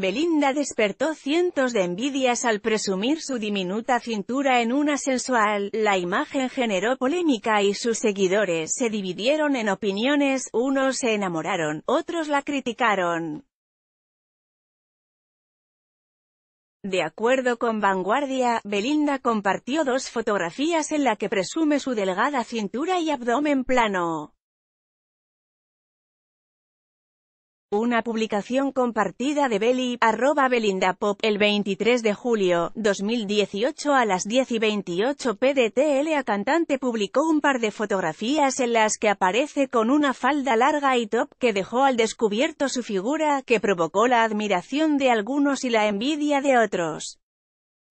Belinda despertó cientos de envidias al presumir su diminuta cintura en una sensual, la imagen generó polémica y sus seguidores se dividieron en opiniones, unos se enamoraron, otros la criticaron. De acuerdo con Vanguardia, Belinda compartió dos fotografías en la que presume su delgada cintura y abdomen plano. Una publicación compartida de Belly arroba Belinda Pop, el 23 de julio, 2018 a las 10 y 28 PDTL cantante publicó un par de fotografías en las que aparece con una falda larga y top que dejó al descubierto su figura, que provocó la admiración de algunos y la envidia de otros.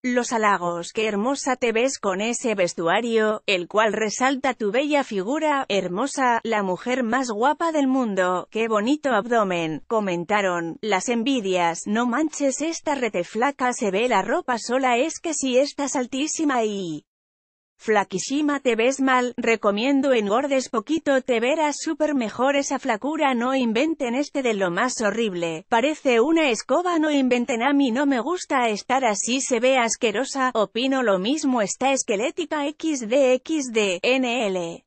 Los halagos, qué hermosa te ves con ese vestuario, el cual resalta tu bella figura, hermosa, la mujer más guapa del mundo, qué bonito abdomen, comentaron, las envidias, no manches esta rete flaca se ve la ropa sola es que si estás altísima y... Flaquísima te ves mal, recomiendo engordes poquito te verás súper mejor esa flacura no inventen este de lo más horrible, parece una escoba no inventen a mí no me gusta estar así se ve asquerosa, opino lo mismo está esquelética xdxd, nl.